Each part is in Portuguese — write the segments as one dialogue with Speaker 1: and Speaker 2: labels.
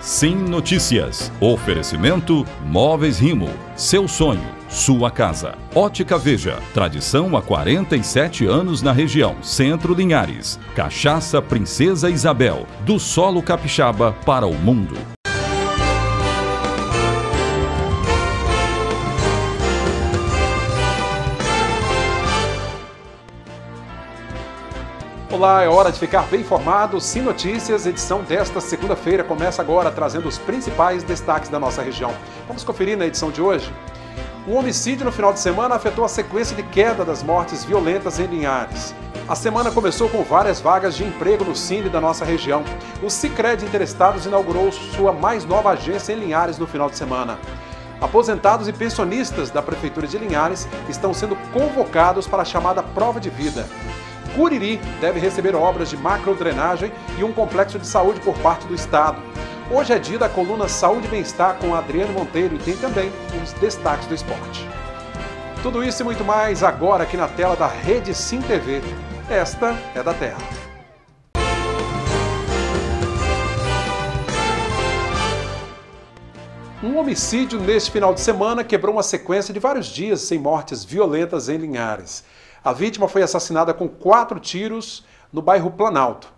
Speaker 1: Sim Notícias. Oferecimento Móveis Rimo. Seu sonho, sua casa. Ótica Veja. Tradição há 47 anos na região. Centro Linhares. Cachaça Princesa Isabel. Do solo capixaba para o mundo.
Speaker 2: lá, é hora de ficar bem informado. Sim Notícias, edição desta segunda-feira, começa agora trazendo os principais destaques da nossa região. Vamos conferir na edição de hoje? O homicídio no final de semana afetou a sequência de queda das mortes violentas em Linhares. A semana começou com várias vagas de emprego no Cine da nossa região. O Cicred Interestados inaugurou sua mais nova agência em Linhares no final de semana. Aposentados e pensionistas da Prefeitura de Linhares estão sendo convocados para a chamada prova de vida. Curiri deve receber obras de macrodrenagem e um complexo de saúde por parte do Estado. Hoje é dia da coluna Saúde e Bem-Estar com Adriano Monteiro e tem também os destaques do esporte. Tudo isso e muito mais agora aqui na tela da Rede Sim TV. Esta é da Terra. Um homicídio neste final de semana quebrou uma sequência de vários dias sem mortes violentas em Linhares. A vítima foi assassinada com quatro tiros no bairro Planalto.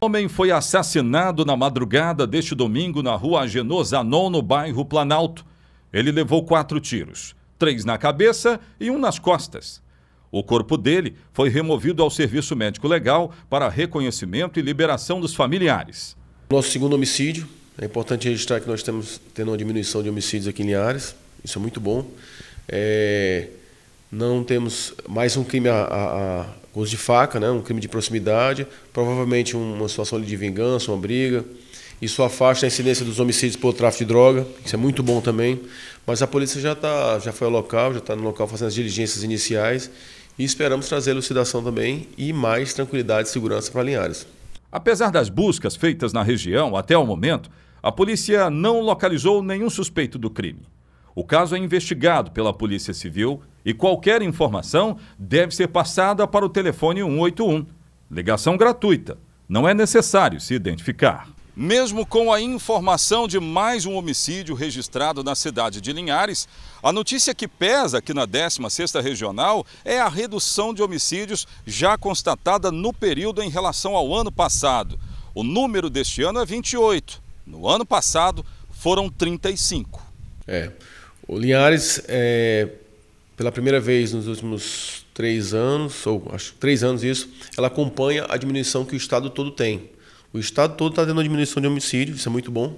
Speaker 1: Homem foi assassinado na madrugada deste domingo na rua Agenor Zanon, no bairro Planalto. Ele levou quatro tiros, três na cabeça e um nas costas. O corpo dele foi removido ao Serviço Médico Legal para reconhecimento e liberação dos familiares. Nosso segundo homicídio,
Speaker 3: é importante registrar que nós estamos tendo uma diminuição de homicídios aqui em Linhares, isso é muito bom. É... Não temos mais um crime a, a, a uso de faca, né? um crime de proximidade, provavelmente uma situação de vingança, uma briga. Isso afasta a incidência dos homicídios por tráfico de droga, isso é muito bom também. Mas a polícia já, tá, já foi ao local, já está no local fazendo as diligências iniciais e esperamos trazer elucidação também e mais tranquilidade e segurança para Linhares. Apesar das buscas feitas na região até o momento,
Speaker 1: a polícia não localizou nenhum suspeito do crime. O caso é investigado pela Polícia Civil e qualquer informação deve ser passada para o telefone 181. Ligação gratuita. Não é necessário se identificar. Mesmo com a informação de mais um homicídio registrado na cidade de Linhares, a notícia que pesa aqui na 16ª Regional é a redução de homicídios já constatada no período em relação ao ano passado. O número deste ano é 28. No
Speaker 3: ano passado, foram 35. É, o Linhares é, pela primeira vez nos últimos três anos, ou acho três anos isso, ela acompanha a diminuição que o Estado todo tem. O Estado todo está tendo uma diminuição de homicídios isso é muito bom.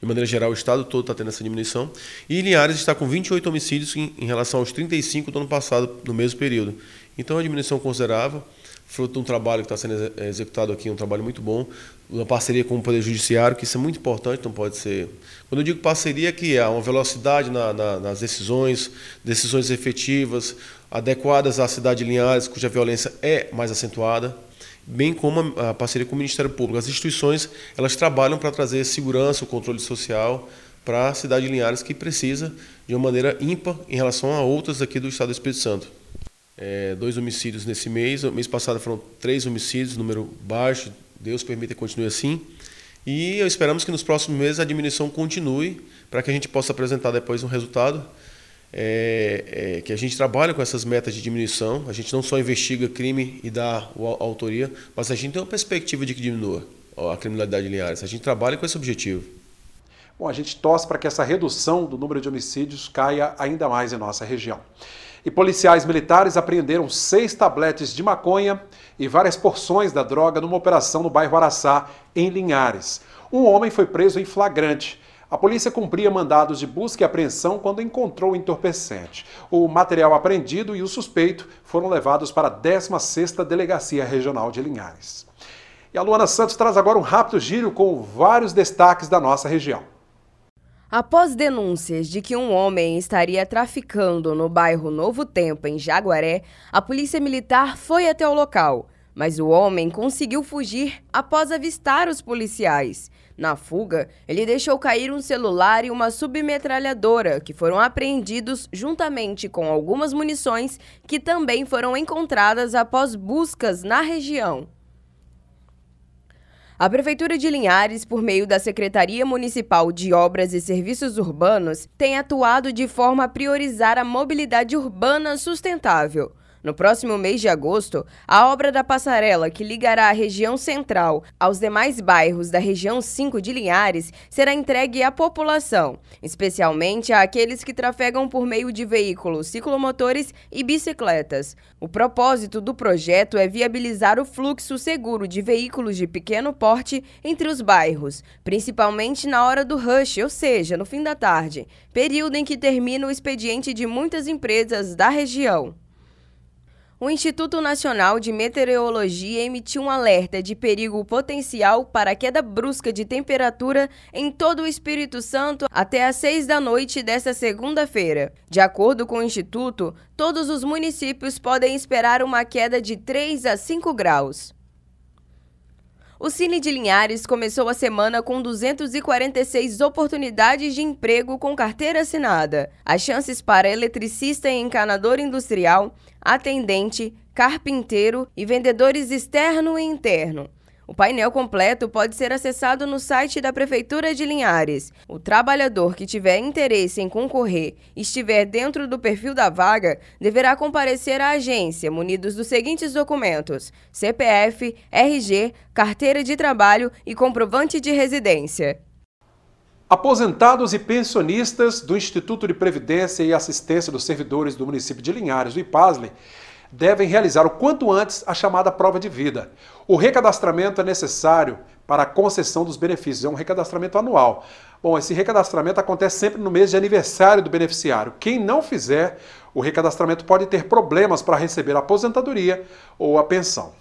Speaker 3: De maneira geral, o Estado todo está tendo essa diminuição. E Linhares está com 28 homicídios em, em relação aos 35 do ano passado, no mesmo período. Então, é uma diminuição considerável, fruto de um trabalho que está sendo executado aqui, um trabalho muito bom, uma parceria com o Poder Judiciário, que isso é muito importante, não pode ser. Quando eu digo parceria, que há uma velocidade na, na, nas decisões, decisões efetivas, adequadas à cidade de Linhares, cuja violência é mais acentuada, bem como a, a parceria com o Ministério Público. As instituições elas trabalham para trazer segurança, o controle social para a cidade de Linhares, que precisa de uma maneira ímpar em relação a outras aqui do Estado do Espírito Santo. É, dois homicídios nesse mês, o mês passado foram três homicídios, número baixo, Deus permita que continue assim. E esperamos que nos próximos meses a diminuição continue para que a gente possa apresentar depois um resultado. É, é, que a gente trabalha com essas metas de diminuição. A gente não só investiga crime e dá a autoria, mas a gente tem uma perspectiva de que diminua a criminalidade em Linhares. A gente trabalha com esse objetivo.
Speaker 2: Bom, a gente torce para que essa redução do número de homicídios caia ainda mais em nossa região. E policiais militares apreenderam seis tabletes de maconha e várias porções da droga numa operação no bairro Araçá, em Linhares. Um homem foi preso em flagrante. A polícia cumpria mandados de busca e apreensão quando encontrou o entorpecente. O material apreendido e o suspeito foram levados para a 16ª Delegacia Regional de Linhares. E a Luana Santos traz agora um rápido giro com vários destaques da nossa região.
Speaker 4: Após denúncias de que um homem estaria traficando no bairro Novo Tempo, em Jaguaré, a polícia militar foi até o local, mas o homem conseguiu fugir após avistar os policiais. Na fuga, ele deixou cair um celular e uma submetralhadora, que foram apreendidos juntamente com algumas munições que também foram encontradas após buscas na região. A Prefeitura de Linhares, por meio da Secretaria Municipal de Obras e Serviços Urbanos, tem atuado de forma a priorizar a mobilidade urbana sustentável. No próximo mês de agosto, a obra da passarela que ligará a região central aos demais bairros da região 5 de Linhares será entregue à população, especialmente àqueles que trafegam por meio de veículos, ciclomotores e bicicletas. O propósito do projeto é viabilizar o fluxo seguro de veículos de pequeno porte entre os bairros, principalmente na hora do rush, ou seja, no fim da tarde, período em que termina o expediente de muitas empresas da região o Instituto Nacional de Meteorologia emitiu um alerta de perigo potencial para queda brusca de temperatura em todo o Espírito Santo até às seis da noite desta segunda-feira. De acordo com o Instituto, todos os municípios podem esperar uma queda de 3 a 5 graus. O Cine de Linhares começou a semana com 246 oportunidades de emprego com carteira assinada. As chances para eletricista e encanador industrial, atendente, carpinteiro e vendedores externo e interno. O painel completo pode ser acessado no site da Prefeitura de Linhares. O trabalhador que tiver interesse em concorrer e estiver dentro do perfil da vaga deverá comparecer à agência munidos dos seguintes documentos: CPF, RG, carteira de trabalho e comprovante de residência.
Speaker 2: Aposentados e pensionistas do Instituto de Previdência e Assistência dos Servidores do município de Linhares do IPASLE devem realizar o quanto antes a chamada prova de vida. O recadastramento é necessário para a concessão dos benefícios, é um recadastramento anual. Bom, esse recadastramento acontece sempre no mês de aniversário do beneficiário. Quem não fizer o recadastramento pode ter problemas para receber a aposentadoria ou a pensão.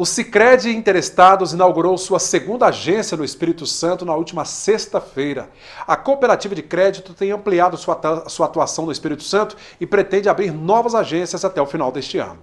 Speaker 2: O Cicred Interestados inaugurou sua segunda agência no Espírito Santo na última sexta-feira. A cooperativa de crédito tem ampliado sua atuação no Espírito Santo e pretende abrir novas agências até o final deste ano.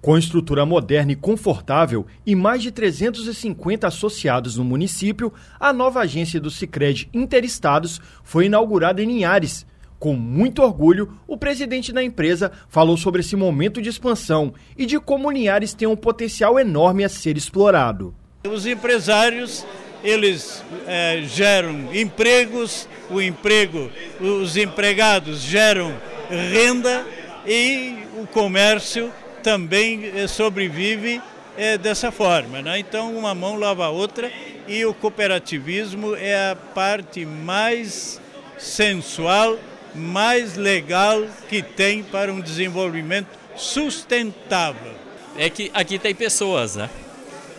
Speaker 5: Com estrutura moderna e confortável e mais de 350 associados no município, a nova agência do Cicred Interestados foi inaugurada em Linhares, com muito orgulho, o presidente da empresa falou sobre esse momento de expansão e de como Linhares tem um potencial enorme a ser explorado.
Speaker 1: Os empresários eles é, geram empregos, o emprego, os empregados geram renda e o comércio também é, sobrevive é, dessa forma. Né? Então, uma mão lava a outra e o cooperativismo é a parte mais sensual mais legal que tem para um desenvolvimento sustentável.
Speaker 5: É que aqui tem pessoas, né?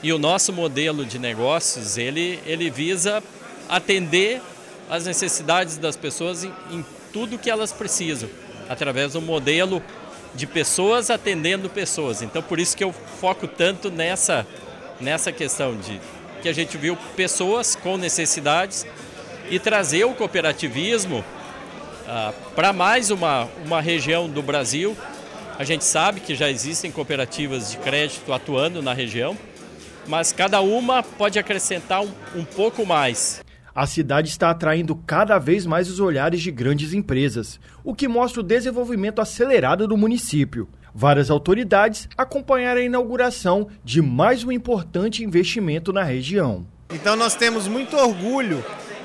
Speaker 5: E o nosso modelo de negócios, ele, ele visa atender as necessidades das pessoas em, em tudo que elas precisam, através do modelo de pessoas atendendo pessoas. Então, por isso que eu foco tanto nessa, nessa questão de que a gente viu pessoas com necessidades e trazer o cooperativismo ah, para mais uma, uma região do Brasil. A gente sabe que já existem cooperativas de crédito atuando na região, mas cada uma pode acrescentar um, um pouco mais. A cidade está atraindo cada vez mais os olhares de grandes empresas, o que mostra o desenvolvimento acelerado do município. Várias autoridades acompanharam a inauguração de mais um importante investimento na região. Então nós temos muito orgulho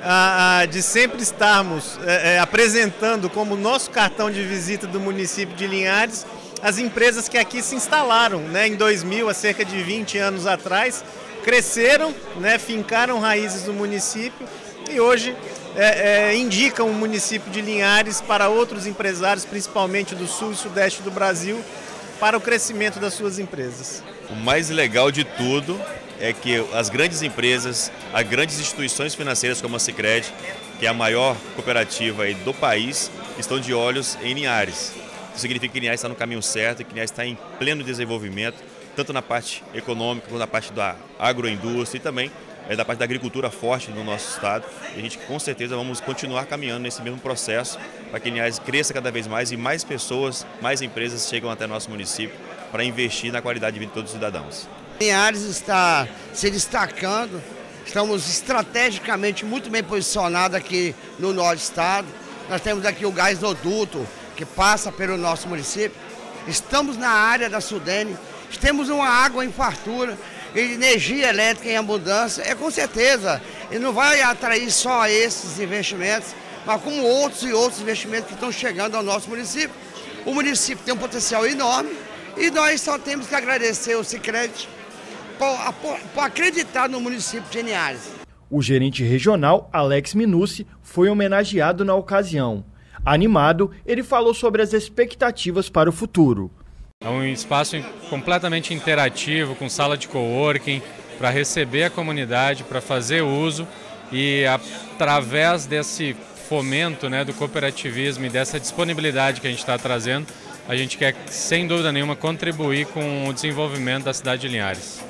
Speaker 5: ah, de sempre estarmos é, é, apresentando como nosso cartão de visita do município de Linhares as empresas que aqui se instalaram né, em 2000, há cerca de 20 anos atrás, cresceram, né, fincaram raízes no município e hoje é, é, indicam o município de Linhares para outros empresários, principalmente do sul e sudeste do Brasil, para o crescimento das suas empresas.
Speaker 1: O mais legal de tudo é que as grandes empresas, as grandes instituições financeiras como a Cicred, que é a maior cooperativa do país, estão de olhos em Linhares. Isso significa que Linhares está no caminho certo, que Linhares está em pleno desenvolvimento, tanto na parte econômica quanto na parte da agroindústria e também é da parte da agricultura forte no nosso estado. E a gente com certeza vamos continuar caminhando nesse mesmo processo para que Linhares cresça cada vez mais e mais pessoas, mais empresas chegam até nosso município para investir na qualidade de vida de todos os cidadãos.
Speaker 6: Linhares está se destacando, estamos estrategicamente muito bem posicionados aqui no do estado. Nós temos aqui o gasoduto que passa pelo nosso município. Estamos na área da Sudene, temos uma água em fartura, energia elétrica em abundância. É com certeza, e não vai atrair só esses investimentos, mas como outros e outros investimentos que estão chegando ao nosso município. O município tem um potencial enorme e nós só temos que agradecer o Sicredi para acreditar no município de Linhares.
Speaker 5: O gerente regional, Alex Minucci, foi homenageado na ocasião. Animado, ele falou sobre as expectativas para o futuro.
Speaker 7: É um espaço completamente interativo, com sala de coworking, para receber a comunidade, para fazer uso e através desse fomento né, do cooperativismo e dessa disponibilidade que a gente está trazendo, a gente quer, sem dúvida nenhuma, contribuir com o desenvolvimento da cidade de Linhares.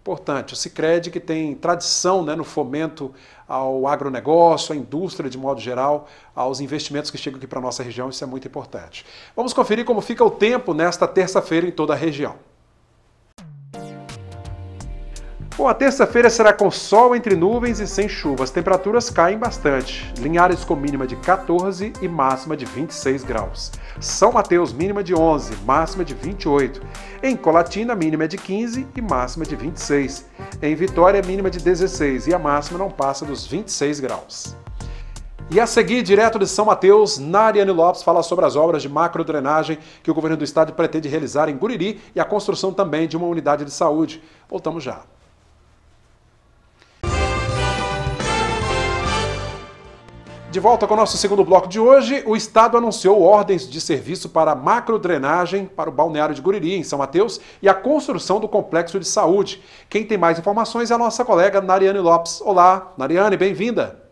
Speaker 2: Importante, o Cicred, que tem tradição né, no fomento ao agronegócio, à indústria de modo geral, aos investimentos que chegam aqui para a nossa região, isso é muito importante. Vamos conferir como fica o tempo nesta terça-feira em toda a região. Bom, a terça-feira será com sol entre nuvens e sem chuva. As temperaturas caem bastante. Linhares com mínima de 14 e máxima de 26 graus. São Mateus, mínima de 11, máxima de 28. Em Colatina, mínima de 15 e máxima de 26. Em Vitória, mínima de 16 e a máxima não passa dos 26 graus. E a seguir, direto de São Mateus, Nariane Lopes fala sobre as obras de macrodrenagem que o governo do estado pretende realizar em Guriri e a construção também de uma unidade de saúde. Voltamos já. De volta com o nosso segundo bloco de hoje, o Estado anunciou ordens de serviço para macrodrenagem para o balneário de Guriri, em São Mateus, e a construção do complexo de saúde. Quem tem mais informações é a nossa colega Nariane Lopes. Olá, Nariane, bem-vinda.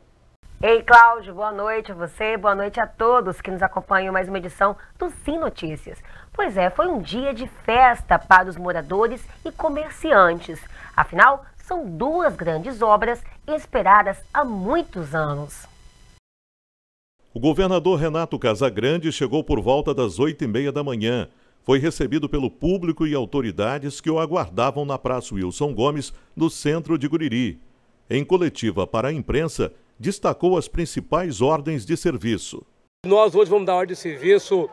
Speaker 8: Ei, Cláudio, boa noite a você, boa noite a todos que nos acompanham mais uma edição do Sim Notícias. Pois é, foi um dia de festa para os moradores e comerciantes. Afinal, são duas grandes obras esperadas há muitos anos.
Speaker 9: O governador Renato Casagrande chegou por volta das oito e meia da manhã. Foi recebido pelo público e autoridades que o aguardavam na Praça Wilson Gomes, no centro de Guriri. Em coletiva para a imprensa, destacou as principais ordens de serviço.
Speaker 6: Nós hoje vamos dar ordem de serviço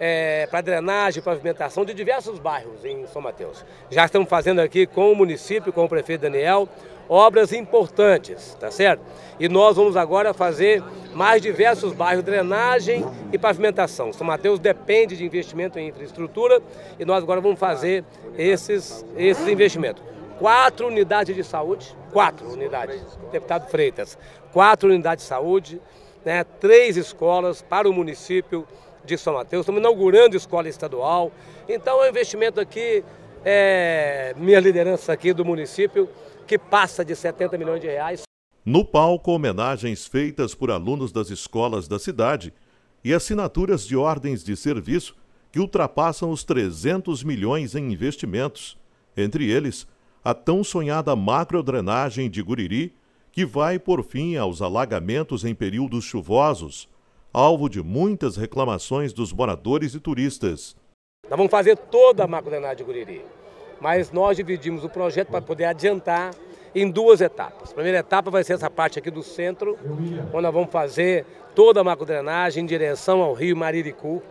Speaker 6: é, para drenagem, pavimentação de diversos bairros em São Mateus. Já estamos fazendo aqui com o município, com o prefeito Daniel, obras importantes, tá certo? E nós vamos agora fazer mais diversos bairros, drenagem e pavimentação. São Mateus depende de investimento em infraestrutura e nós agora vamos fazer esses, esses investimentos. Quatro unidades de saúde, quatro unidades, deputado Freitas, quatro unidades de saúde, né, três escolas para o município de São Mateus, estamos inaugurando escola estadual. Então é um investimento aqui, é, minha liderança aqui do município que passa de 70 milhões de reais.
Speaker 9: No palco, homenagens feitas por alunos das escolas da cidade e assinaturas de ordens de serviço que ultrapassam os 300 milhões em investimentos, entre eles a tão sonhada macrodrenagem de Guriri, que vai por fim aos alagamentos em períodos chuvosos, alvo de muitas reclamações dos moradores e turistas.
Speaker 6: Nós vamos fazer toda a macrodrenagem de Guriri mas nós dividimos o projeto para poder adiantar em duas etapas. A primeira etapa vai ser essa parte aqui do centro, onde nós vamos fazer toda a macrodrenagem em direção ao rio Mariricu,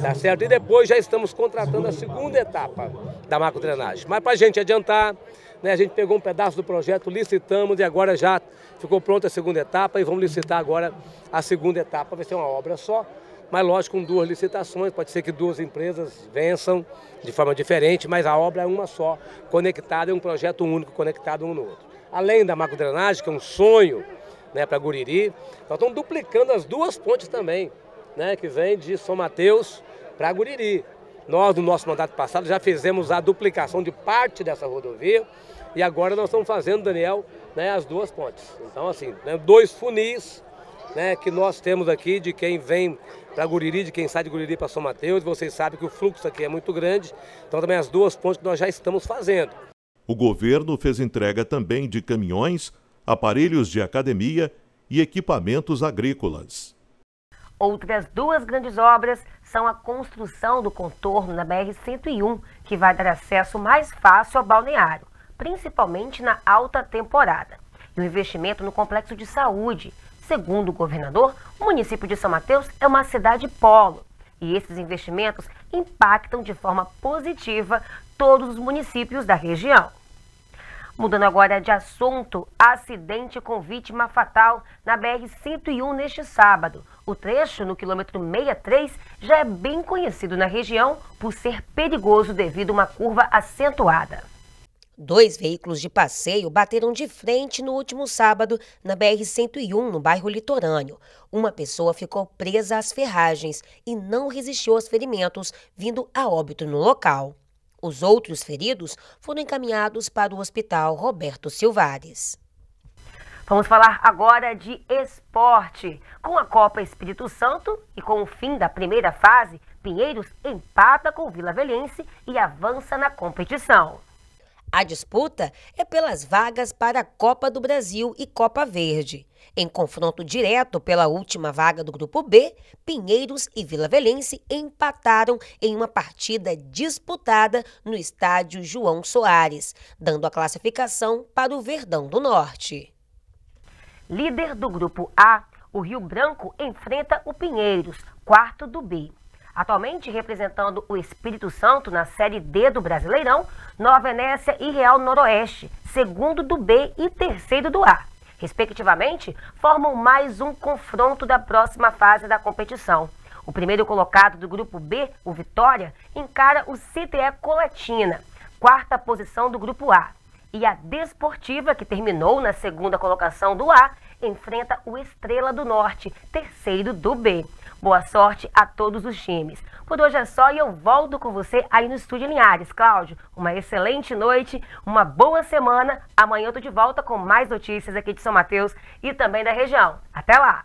Speaker 6: tá certo? E depois já estamos contratando a segunda etapa da macrodrenagem. Mas para a gente adiantar, né, a gente pegou um pedaço do projeto, licitamos e agora já ficou pronta a segunda etapa e vamos licitar agora a segunda etapa, vai ser uma obra só mas lógico, com duas licitações, pode ser que duas empresas vençam de forma diferente, mas a obra é uma só, conectada, é um projeto único, conectado um no outro. Além da macrodrenagem, que é um sonho né, para Guriri, nós estamos duplicando as duas pontes também, né, que vem de São Mateus para Guriri. Nós, no nosso mandato passado, já fizemos a duplicação de parte dessa rodovia e agora nós estamos fazendo, Daniel, né, as duas pontes. Então, assim, né, dois funis né, que nós temos aqui de quem vem para Guriri, de quem sai de Guriri para São Mateus. Vocês sabem que o fluxo aqui é muito grande, então também as duas pontes que nós já estamos fazendo.
Speaker 9: O governo fez entrega também de caminhões, aparelhos de academia e equipamentos agrícolas.
Speaker 8: Outras duas grandes obras são a construção do contorno na BR-101, que vai dar acesso mais fácil ao balneário, principalmente na alta temporada, e o investimento no complexo de saúde, Segundo o governador, o município de São Mateus é uma cidade polo e esses investimentos impactam de forma positiva todos os municípios da região. Mudando agora de assunto, acidente com vítima fatal na BR-101 neste sábado. O trecho, no quilômetro 63, já é bem conhecido na região por ser perigoso devido a uma curva acentuada. Dois veículos de passeio bateram de frente no último sábado na BR-101, no bairro Litorâneo. Uma pessoa ficou presa às ferragens e não resistiu aos ferimentos, vindo a óbito no local. Os outros feridos foram encaminhados para o Hospital Roberto Silvares. Vamos falar agora de esporte. Com a Copa Espírito Santo e com o fim da primeira fase, Pinheiros empata com o Vila Velhense e avança na competição. A disputa é pelas vagas para a Copa do Brasil e Copa Verde. Em confronto direto pela última vaga do Grupo B, Pinheiros e Vila Velense empataram em uma partida disputada no estádio João Soares, dando a classificação para o Verdão do Norte. Líder do Grupo A, o Rio Branco enfrenta o Pinheiros, quarto do B. Atualmente representando o Espírito Santo na Série D do Brasileirão, Nova Venécia e Real Noroeste, segundo do B e terceiro do A. Respectivamente, formam mais um confronto da próxima fase da competição. O primeiro colocado do grupo B, o Vitória, encara o CTE Colatina, quarta posição do grupo A. E a Desportiva, que terminou na segunda colocação do A, enfrenta o Estrela do Norte, terceiro do B. Boa sorte a todos os times. Por hoje é só e eu volto com você aí no Estúdio Linhares. Cláudio, uma excelente noite, uma boa semana. Amanhã eu tô de volta com mais notícias aqui de São Mateus e também da região. Até lá!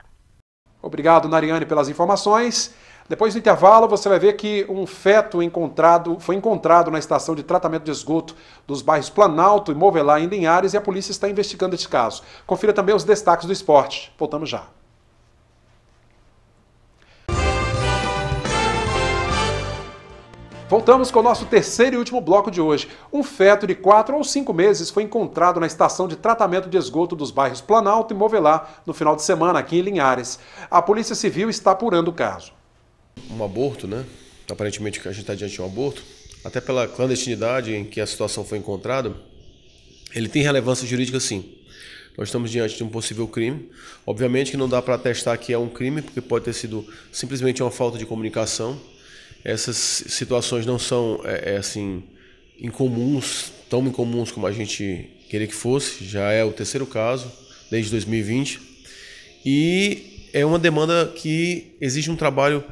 Speaker 2: Obrigado, Nariane, pelas informações. Depois do intervalo, você vai ver que um feto encontrado foi encontrado na estação de tratamento de esgoto dos bairros Planalto e Movelar em Linhares e a polícia está investigando este caso. Confira também os destaques do esporte. Voltamos já. Voltamos com o nosso terceiro e último bloco de hoje. Um feto de 4 ou 5 meses foi encontrado na estação de tratamento de esgoto dos bairros Planalto e Movelar no final de semana aqui em Linhares. A Polícia Civil está apurando o caso.
Speaker 3: Um aborto, né? Aparentemente a gente está diante de um aborto, até pela clandestinidade em que a situação foi encontrada, ele tem relevância jurídica sim. Nós estamos diante de um possível crime. Obviamente que não dá para atestar que é um crime, porque pode ter sido simplesmente uma falta de comunicação. Essas situações não são é, é, assim incomuns, tão incomuns como a gente queria que fosse. Já é o terceiro caso desde 2020 e é uma demanda que exige um trabalho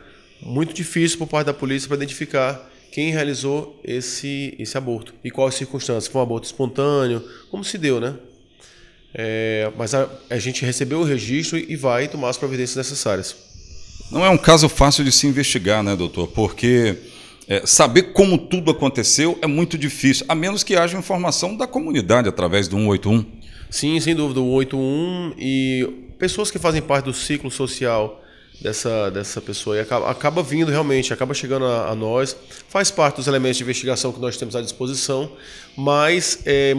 Speaker 3: muito difícil por parte da polícia para identificar quem realizou esse, esse aborto e quais circunstâncias. Foi um aborto espontâneo? Como se deu, né? É, mas a, a, gente recebeu o registro e vai tomar as providências necessárias.
Speaker 1: Não é um caso fácil de se investigar, né, doutor? Porque é, saber como tudo aconteceu é muito difícil, a menos
Speaker 3: que haja informação da comunidade
Speaker 1: através do 181.
Speaker 3: Sim, sem dúvida, o 181 e pessoas que fazem parte do ciclo social dessa, dessa pessoa. E acaba, acaba vindo realmente, acaba chegando a, a, nós, faz parte dos elementos de investigação que nós temos à disposição, mas é,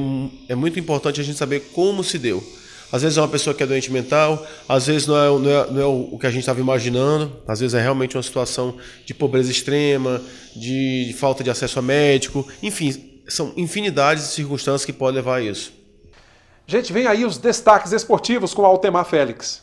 Speaker 3: é muito importante a gente saber como se deu. Às vezes é uma pessoa que é doente mental, às vezes não é, não é, não é o que a gente estava imaginando, às vezes é realmente uma situação de pobreza extrema, de, de falta de acesso a médico, enfim, são
Speaker 2: infinidades de circunstâncias que podem levar a isso. Gente, vem aí os destaques esportivos com Altemar Félix.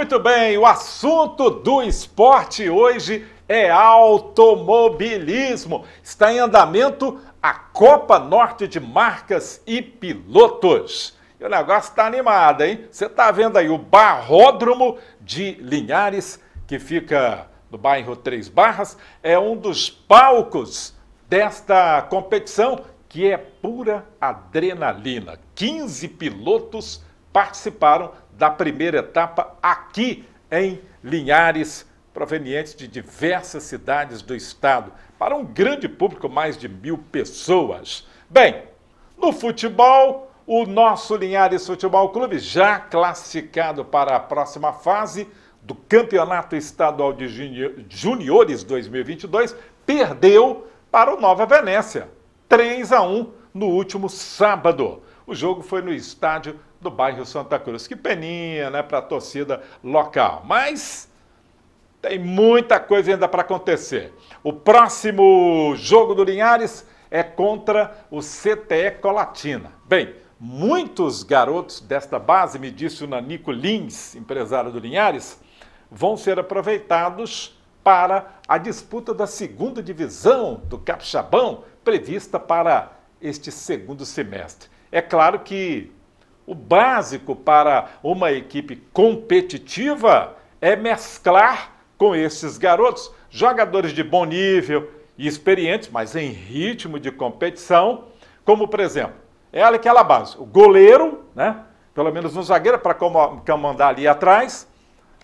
Speaker 7: Muito bem, o assunto do esporte hoje é automobilismo. Está em andamento a Copa Norte de Marcas e Pilotos. E o negócio está animado, hein? Você está vendo aí o Barródromo de Linhares, que fica no bairro Três Barras, é um dos palcos desta competição que é pura adrenalina. 15 pilotos participaram da primeira etapa aqui em Linhares, provenientes de diversas cidades do estado, para um grande público, mais de mil pessoas. Bem, no futebol, o nosso Linhares Futebol Clube, já classificado para a próxima fase do Campeonato Estadual de Juniores 2022, perdeu para o Nova Venécia, 3 a 1 no último sábado. O jogo foi no estádio do bairro Santa Cruz. Que peninha, né, para a torcida local. Mas tem muita coisa ainda para acontecer. O próximo jogo do Linhares é contra o CTE Colatina. Bem, muitos garotos desta base, me disse o Nanico Lins, empresário do Linhares, vão ser aproveitados para a disputa da segunda divisão do Capixabão, prevista para este segundo semestre. É claro que o básico para uma equipe competitiva é mesclar com esses garotos, jogadores de bom nível e experientes, mas em ritmo de competição, como por exemplo, é aquela base, o goleiro, né? pelo menos um zagueiro para comandar ali atrás,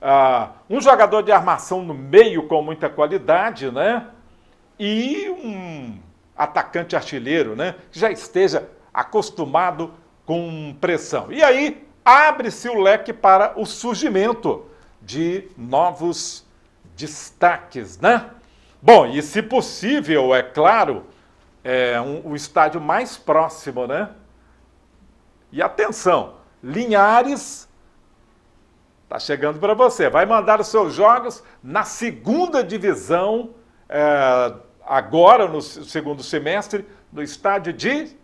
Speaker 7: ah, um jogador de armação no meio com muita qualidade, né? E um atacante artilheiro, né? Que já esteja acostumado com pressão. E aí abre-se o leque para o surgimento de novos destaques, né? Bom, e se possível, é claro, é um, o estádio mais próximo, né? E atenção, Linhares está chegando para você. Vai mandar os seus jogos na segunda divisão, é, agora no segundo semestre, no estádio de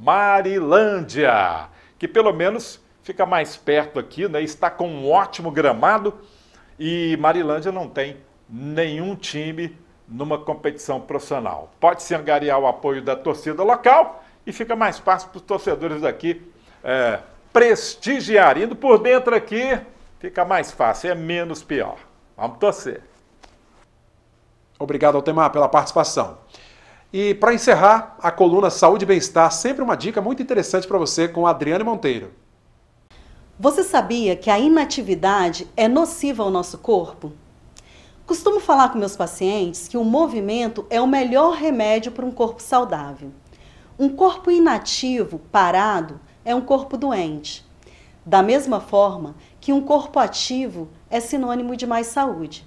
Speaker 7: Marilândia, que pelo menos fica mais perto aqui, né? está com um ótimo gramado e Marilândia não tem nenhum time numa competição profissional. Pode se angariar o apoio da torcida local e fica mais fácil para os torcedores daqui é, prestigiar. Indo por dentro aqui, fica mais fácil,
Speaker 2: é menos pior. Vamos torcer. Obrigado, Altemar, pela participação. E para encerrar, a coluna Saúde e Bem-Estar, sempre uma dica muito interessante para você com a Adriane Monteiro.
Speaker 10: Você sabia que a inatividade é nociva ao nosso corpo? Costumo falar com meus pacientes que o movimento é o melhor remédio para um corpo saudável. Um corpo inativo, parado, é um corpo doente. Da mesma forma que um corpo ativo é sinônimo de mais saúde.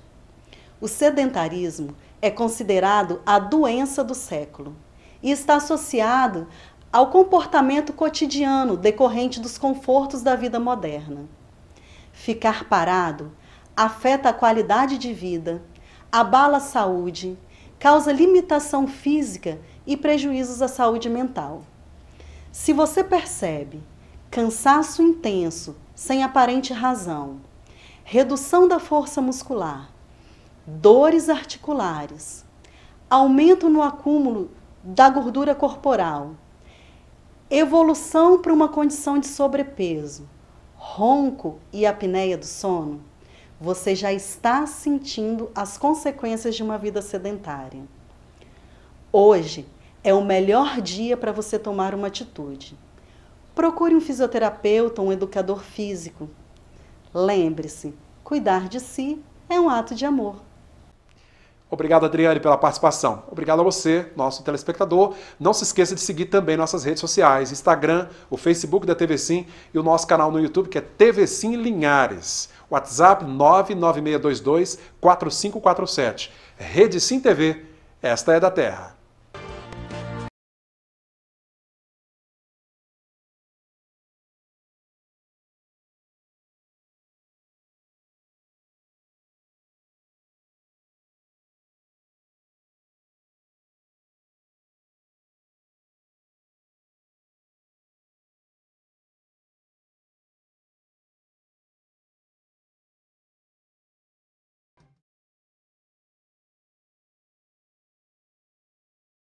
Speaker 10: O sedentarismo é considerado a doença do século e está associado ao comportamento cotidiano decorrente dos confortos da vida moderna. Ficar parado afeta a qualidade de vida, abala a saúde, causa limitação física e prejuízos à saúde mental. Se você percebe cansaço intenso sem aparente razão, redução da força muscular, dores articulares, aumento no acúmulo da gordura corporal, evolução para uma condição de sobrepeso, ronco e apneia do sono, você já está sentindo as consequências de uma vida sedentária. Hoje é o melhor dia para você tomar uma atitude. Procure um fisioterapeuta, um educador físico. Lembre-se, cuidar de si é um ato de amor.
Speaker 2: Obrigado, Adriane, pela participação. Obrigado a você, nosso telespectador. Não se esqueça de seguir também nossas redes sociais, Instagram, o Facebook da TV Sim e o nosso canal no YouTube, que é TV Sim Linhares. WhatsApp 99622 4547. Rede Sim TV, esta
Speaker 10: é da Terra.